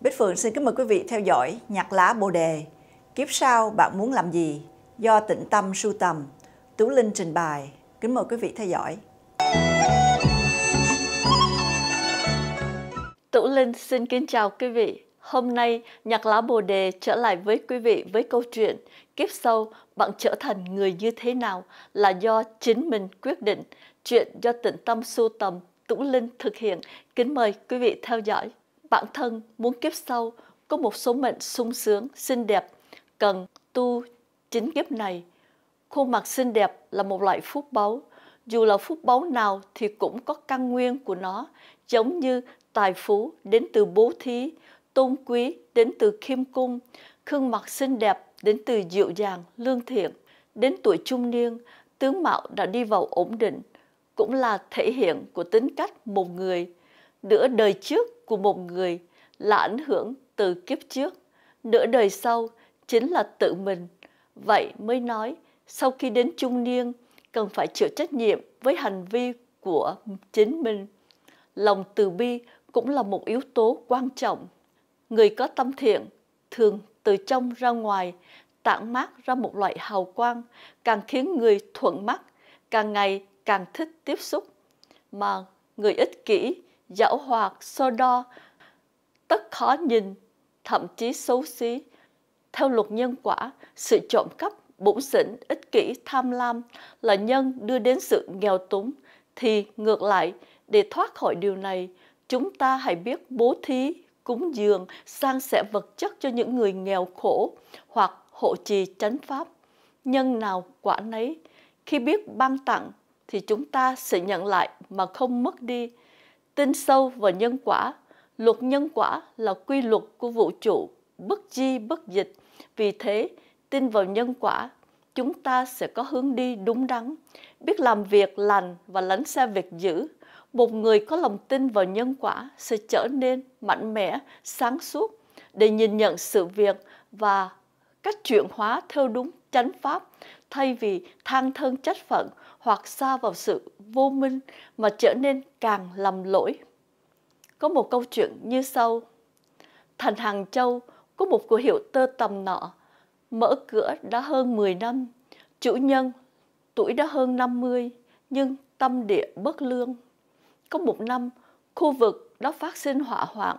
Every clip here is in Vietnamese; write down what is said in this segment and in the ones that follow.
Bích Phượng xin kính mời quý vị theo dõi nhạc lá Bồ Đề. Kiếp sau bạn muốn làm gì? Do tịnh tâm sưu tầm. Tú Linh trình bày. Kính mời quý vị theo dõi. Tú Linh xin kính chào quý vị. Hôm nay, nhạc lá Bồ Đề trở lại với quý vị với câu chuyện Kiếp sau, bạn trở thành người như thế nào là do chính mình quyết định. Chuyện do tịnh tâm sưu tầm, Tú Linh thực hiện. Kính mời quý vị theo dõi bản thân muốn kiếp sau có một số mệnh sung sướng, xinh đẹp, cần tu chính kiếp này. Khuôn mặt xinh đẹp là một loại phúc báu. Dù là phúc báu nào thì cũng có căn nguyên của nó, giống như tài phú đến từ bố thí, tôn quý đến từ khiêm cung, gương mặt xinh đẹp đến từ dịu dàng, lương thiện. Đến tuổi trung niên, tướng mạo đã đi vào ổn định, cũng là thể hiện của tính cách một người. Nửa đời trước của một người là ảnh hưởng từ kiếp trước, nửa đời sau chính là tự mình. Vậy mới nói, sau khi đến trung niên, cần phải chịu trách nhiệm với hành vi của chính mình. Lòng từ bi cũng là một yếu tố quan trọng. Người có tâm thiện thường từ trong ra ngoài tản mát ra một loại hào quang càng khiến người thuận mắt, càng ngày càng thích tiếp xúc. Mà người ích kỷ dảo hoạt, so đo, tất khó nhìn, thậm chí xấu xí. Theo luật nhân quả, sự trộm cắp, bổn xỉn, ích kỷ, tham lam là nhân đưa đến sự nghèo túng, thì ngược lại, để thoát khỏi điều này, chúng ta hãy biết bố thí, cúng dường, sang sẻ vật chất cho những người nghèo khổ hoặc hộ trì chánh pháp. Nhân nào quả nấy, khi biết ban tặng thì chúng ta sẽ nhận lại mà không mất đi tin sâu vào nhân quả. Luật nhân quả là quy luật của vũ trụ, bất di bất dịch. Vì thế, tin vào nhân quả, chúng ta sẽ có hướng đi đúng đắn, biết làm việc lành và lánh xa việc dữ. Một người có lòng tin vào nhân quả sẽ trở nên mạnh mẽ, sáng suốt để nhìn nhận sự việc và cách chuyển hóa theo đúng chánh pháp thay vì than thân trách phận hoặc xa vào sự vô minh mà trở nên càng lầm lỗi. Có một câu chuyện như sau. Thành Hàng Châu có một cửa hiệu tơ tầm nọ, mở cửa đã hơn 10 năm, chủ nhân tuổi đã hơn 50 nhưng tâm địa bất lương. Có một năm, khu vực đó phát sinh hỏa hoạn,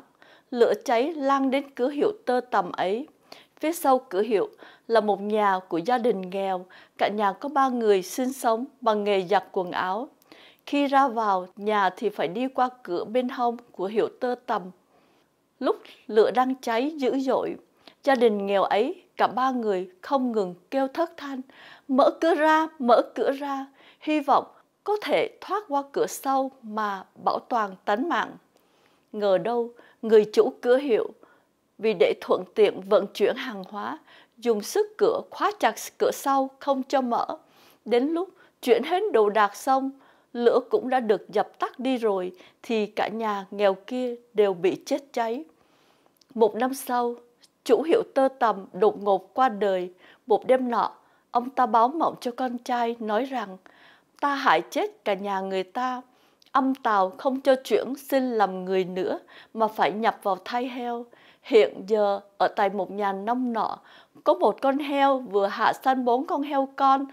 lửa cháy lan đến cửa hiệu tơ tầm ấy – Phía sau cửa hiệu là một nhà của gia đình nghèo, cả nhà có ba người sinh sống bằng nghề giặt quần áo. Khi ra vào nhà thì phải đi qua cửa bên hông của hiệu tơ tầm. Lúc lửa đang cháy dữ dội, gia đình nghèo ấy cả ba người không ngừng kêu thất thanh, mở cửa ra, mở cửa ra, hy vọng có thể thoát qua cửa sau mà bảo toàn tánh mạng. Ngờ đâu, người chủ cửa hiệu vì để thuận tiện vận chuyển hàng hóa, dùng sức cửa khóa chặt cửa sau không cho mở. Đến lúc chuyển hết đồ đạc xong, lửa cũng đã được dập tắt đi rồi thì cả nhà nghèo kia đều bị chết cháy. Một năm sau, chủ hiệu tơ tầm đột ngột qua đời. Một đêm nọ, ông ta báo mộng cho con trai nói rằng ta hại chết cả nhà người ta. Âm tàu không cho chuyển xin làm người nữa mà phải nhập vào thai heo. Hiện giờ ở tại một nhà nông nọ có một con heo vừa hạ săn bốn con heo con.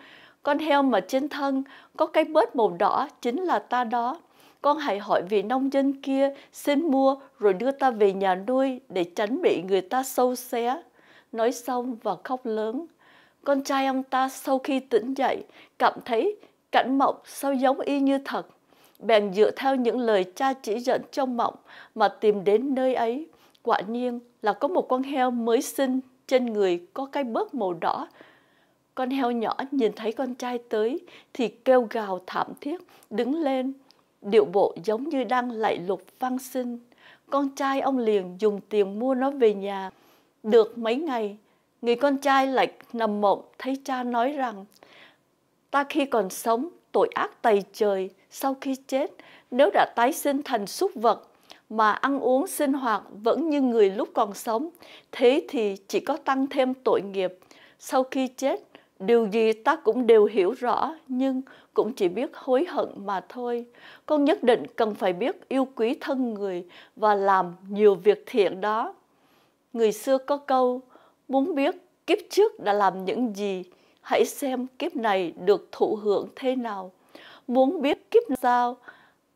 Con heo mà trên thân có cái bớt màu đỏ chính là ta đó. Con hãy hỏi vị nông dân kia xin mua rồi đưa ta về nhà nuôi để tránh bị người ta sâu xé. Nói xong và khóc lớn. Con trai ông ta sau khi tỉnh dậy cảm thấy cảnh mộng sao giống y như thật bèn dựa theo những lời cha chỉ dẫn trong mộng mà tìm đến nơi ấy quả nhiên là có một con heo mới sinh trên người có cái bớt màu đỏ con heo nhỏ nhìn thấy con trai tới thì kêu gào thảm thiết đứng lên điệu bộ giống như đang lạy lục văn sinh con trai ông liền dùng tiền mua nó về nhà được mấy ngày người con trai lại nằm mộng thấy cha nói rằng ta khi còn sống tội ác tày trời sau khi chết nếu đã tái sinh thành súc vật mà ăn uống sinh hoạt vẫn như người lúc còn sống, thế thì chỉ có tăng thêm tội nghiệp. Sau khi chết, điều gì ta cũng đều hiểu rõ nhưng cũng chỉ biết hối hận mà thôi. Con nhất định cần phải biết yêu quý thân người và làm nhiều việc thiện đó. Người xưa có câu, muốn biết kiếp trước đã làm những gì, hãy xem kiếp này được thụ hưởng thế nào. Muốn biết kiếp sau,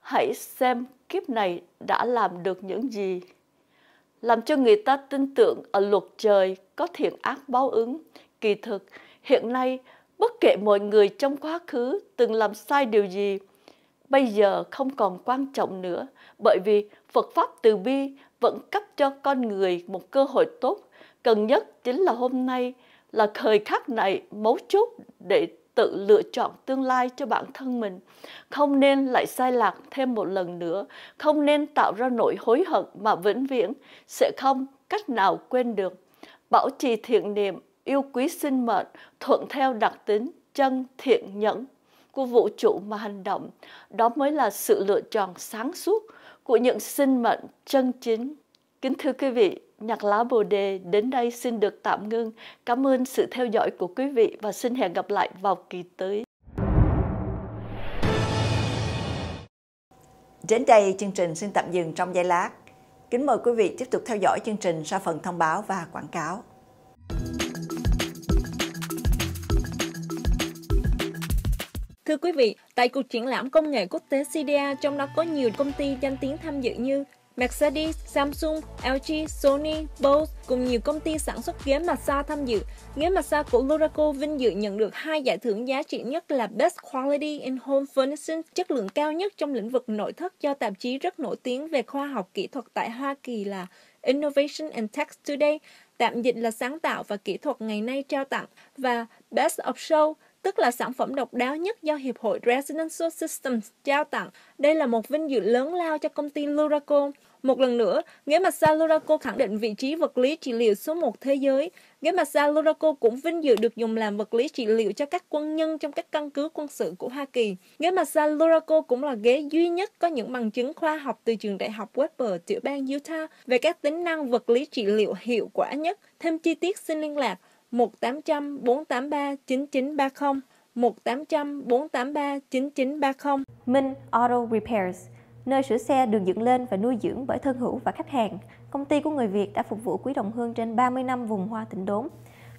hãy xem kiếp này đã làm được những gì làm cho người ta tin tưởng ở luật trời có thiện ác báo ứng kỳ thực hiện nay bất kể mọi người trong quá khứ từng làm sai điều gì bây giờ không còn quan trọng nữa bởi vì phật pháp từ bi vẫn cấp cho con người một cơ hội tốt cần nhất chính là hôm nay là thời khắc này mấu chốt để tự lựa chọn tương lai cho bản thân mình không nên lại sai lạc thêm một lần nữa không nên tạo ra nỗi hối hận mà vĩnh viễn sẽ không cách nào quên được bảo trì thiện niệm yêu quý sinh mệnh thuận theo đặc tính chân thiện nhẫn của vũ trụ mà hành động đó mới là sự lựa chọn sáng suốt của những sinh mệnh chân chính kính thưa quý vị Nhạc lá Bồ Đề đến đây xin được tạm ngưng. Cảm ơn sự theo dõi của quý vị và xin hẹn gặp lại vào kỳ tới. Đến đây chương trình xin tạm dừng trong giây lát. Kính mời quý vị tiếp tục theo dõi chương trình sau phần thông báo và quảng cáo. Thưa quý vị, tại cuộc triển lãm công nghệ quốc tế CDA trong đó có nhiều công ty danh tiếng tham dự như Mercedes, Samsung, LG, Sony, Bose cùng nhiều công ty sản xuất ghế massage tham dự. Ghế massage của Luraco vinh dự nhận được hai giải thưởng giá trị nhất là Best Quality in Home Furnishing, chất lượng cao nhất trong lĩnh vực nội thất do tạp chí rất nổi tiếng về khoa học kỹ thuật tại Hoa Kỳ là Innovation and Tech Today, tạm dịch là sáng tạo và kỹ thuật ngày nay trao tặng, và Best of Show, tức là sản phẩm độc đáo nhất do Hiệp hội Residential Systems trao tặng. Đây là một vinh dự lớn lao cho công ty Luraco. Một lần nữa, ghế massage Luraco khẳng định vị trí vật lý trị liệu số 1 thế giới. Ghế massage Luraco cũng vinh dự được dùng làm vật lý trị liệu cho các quân nhân trong các căn cứ quân sự của Hoa Kỳ. Ghế massage Luraco cũng là ghế duy nhất có những bằng chứng khoa học từ trường đại học Weber tiểu bang Utah về các tính năng vật lý trị liệu hiệu quả nhất. Thêm chi tiết xin liên lạc 1800 483 9930 1800 483 9930 Minh Auto Repairs nơi sửa xe được dựng lên và nuôi dưỡng bởi thân hữu và khách hàng. Công ty của người Việt đã phục vụ quý đồng hương trên 30 năm vùng hoa tỉnh đốn.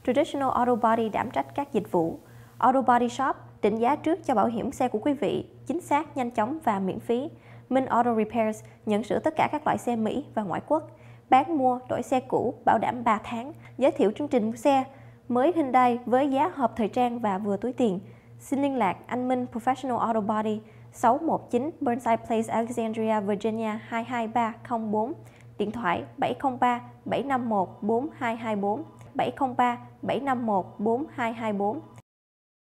Traditional Auto Body đảm trách các dịch vụ. Auto Body Shop định giá trước cho bảo hiểm xe của quý vị, chính xác, nhanh chóng và miễn phí. Minh Auto Repairs nhận sửa tất cả các loại xe Mỹ và ngoại quốc, bán mua, đổi xe cũ, bảo đảm 3 tháng, giới thiệu chương trình mua xe, mới Hyundai với giá hợp thời trang và vừa túi tiền. Xin liên lạc anh Minh Professional Auto Body 619 Burnside Place Alexandria, Virginia 22304, điện thoại 703 751 4224, 703 751 4224.